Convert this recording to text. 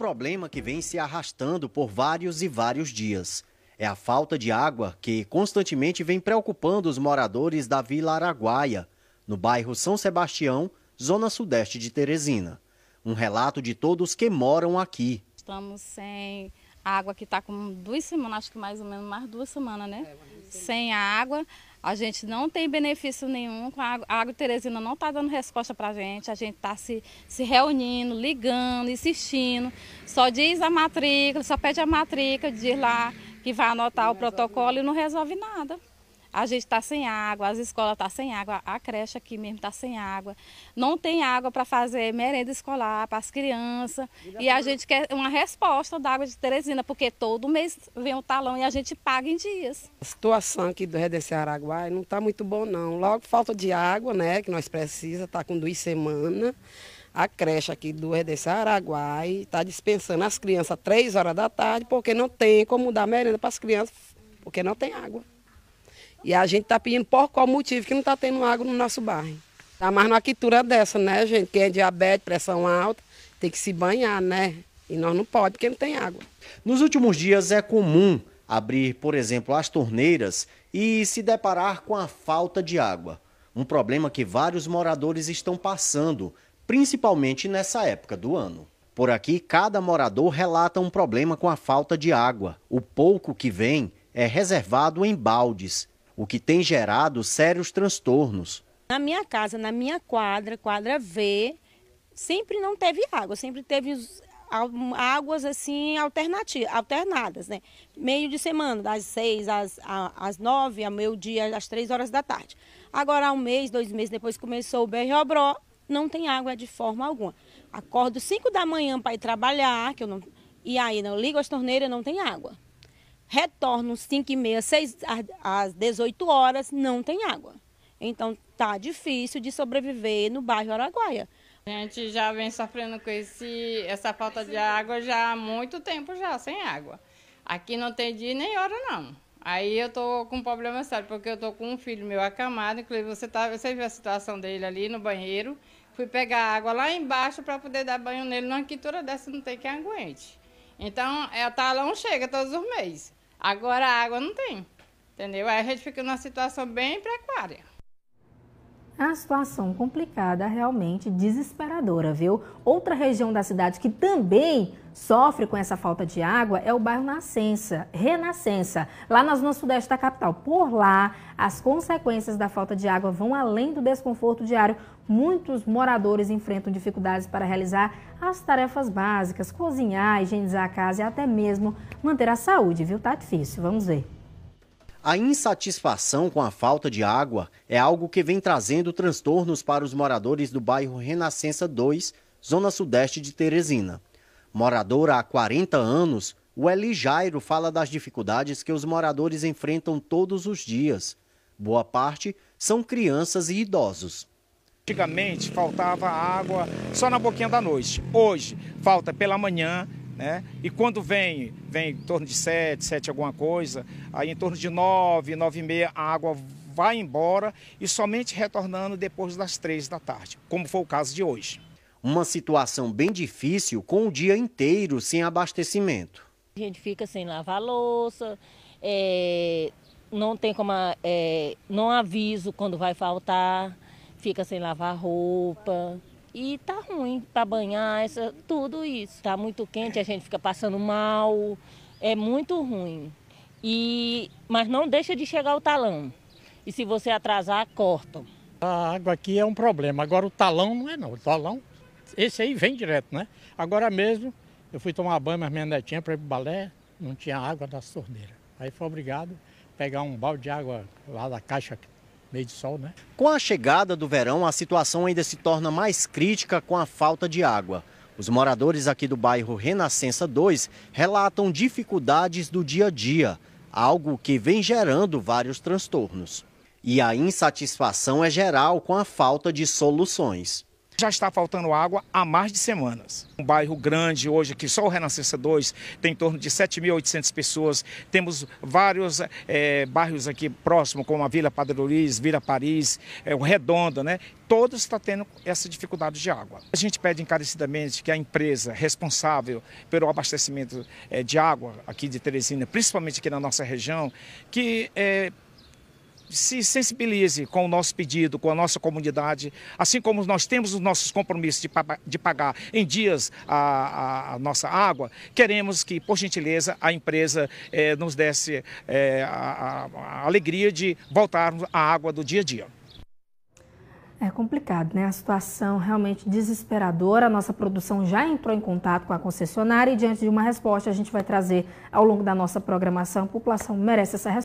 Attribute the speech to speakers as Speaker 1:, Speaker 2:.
Speaker 1: problema que vem se arrastando por vários e vários dias. É a falta de água que constantemente vem preocupando os moradores da Vila Araguaia, no bairro São Sebastião, zona sudeste de Teresina. Um relato de todos que moram aqui. Estamos sem água que está com duas semanas, acho que mais ou menos mais duas semanas, né? É, sem água. A gente não tem benefício nenhum com a Agro Teresina, não está dando resposta para a gente. A gente está se, se reunindo, ligando, insistindo. Só diz a matrícula, só pede a matrícula, diz lá que vai anotar o protocolo e não resolve nada. A gente está sem água, as escolas estão tá sem água, a creche aqui mesmo está sem água. Não tem água para fazer merenda escolar para as crianças. E a gente quer uma resposta da água de Teresina, porque todo mês vem um talão e a gente paga em dias. A situação aqui do Rede Araguai não está muito boa não. Logo falta de água, né, que nós precisamos. está com duas semanas. A creche aqui do RDC Araguai está dispensando as crianças às três horas da tarde porque não tem como dar merenda para as crianças, porque não tem água. E a gente está pedindo por qual motivo que não está tendo água no nosso bairro. Tá mais numa quitura dessa, né, gente? Quem é diabetes, pressão alta, tem que se banhar, né? E nós não pode porque não tem água. Nos últimos dias é comum abrir, por exemplo, as torneiras e se deparar com a falta de água. Um problema que vários moradores estão passando, principalmente nessa época do ano. Por aqui, cada morador relata um problema com a falta de água. O pouco que vem é reservado em baldes o que tem gerado sérios transtornos. Na minha casa, na minha quadra, quadra V, sempre não teve água, sempre teve águas assim alternativas, alternadas, né? Meio de semana, das seis às, às nove, ao meio dia, às três horas da tarde. Agora, um mês, dois meses depois começou o BROBRO, não tem água de forma alguma. Acordo cinco da manhã para ir trabalhar, que eu não... e aí não ligo as torneiras, não tem água retorno 5 e meia, 6 às 18 horas, não tem água. Então tá difícil de sobreviver no bairro Araguaia. A gente já vem sofrendo com esse, essa falta de água já há muito tempo já, sem água. Aqui não tem dia nem hora não. Aí eu tô com um problema sério, porque eu tô com um filho meu acamado, inclusive você, tá, você viu a situação dele ali no banheiro. Fui pegar água lá embaixo para poder dar banho nele, numa quintura dessa não tem quem é aguente. Então, é, talão chega todos os meses. Agora a água não tem. Entendeu? Aí a gente fica numa situação bem precária a situação complicada realmente desesperadora, viu? Outra região da cidade que também sofre com essa falta de água é o bairro Nascença, Renascença, lá na zona sudeste da capital. Por lá, as consequências da falta de água vão além do desconforto diário. Muitos moradores enfrentam dificuldades para realizar as tarefas básicas, cozinhar, higienizar a casa e até mesmo manter a saúde, viu? Tá difícil, vamos ver. A insatisfação com a falta de água é algo que vem trazendo transtornos para os moradores do bairro Renascença 2, zona sudeste de Teresina. Moradora há 40 anos, o Eli Jairo fala das dificuldades que os moradores
Speaker 2: enfrentam todos os dias. Boa parte são crianças e idosos. Antigamente faltava água só na boquinha da noite. Hoje falta pela manhã, né? E quando vem, vem em torno de 7, 7 alguma coisa, aí em torno de 9, 9 e meia, a água vai embora e somente retornando depois das 3 da tarde, como foi o caso de hoje.
Speaker 1: Uma situação bem difícil com o dia inteiro sem abastecimento.
Speaker 2: A gente fica sem lavar louça, é, não tem como, é, não aviso quando vai faltar, fica sem lavar roupa. E tá ruim para banhar, essa, tudo isso. Tá muito quente, a gente fica passando mal, é muito ruim. E mas não deixa de chegar o talão. E se você atrasar, cortam. A água aqui é um problema. Agora o talão não é não. O talão, esse aí vem direto, né? Agora mesmo eu fui tomar banho, mas minha netinha para ir pro balé, não tinha água da torneira. Aí foi obrigado a pegar um balde de água lá da caixa meio de sol, né?
Speaker 1: Com a chegada do verão, a situação ainda se torna mais crítica com a falta de água. Os moradores aqui do bairro Renascença 2 relatam dificuldades do dia a dia, algo que vem gerando vários transtornos. E a insatisfação é geral com a falta
Speaker 2: de soluções. Já está faltando água há mais de semanas. Um bairro grande hoje, que só o Renascença 2 tem em torno de 7.800 pessoas. Temos vários é, bairros aqui próximos, como a Vila Padre Luiz, Vila Paris, é, o Redonda, né? Todos estão tá tendo essa dificuldade de água. A gente pede encarecidamente que a empresa responsável pelo abastecimento é, de água aqui de Teresina, principalmente aqui na nossa região, que se sensibilize com o nosso pedido, com a nossa comunidade, assim como nós temos os nossos compromissos de, de pagar em dias a, a, a, nossa água, queremos que, por gentileza, a empresa eh, nos desse eh, a, a alegria de voltarmos à água do dia a dia.
Speaker 1: É complicado, né? A situação realmente desesperadora. A nossa produção já entrou em contato com a concessionária e, diante de uma resposta, a gente vai trazer ao longo da nossa programação. A população merece essa resposta.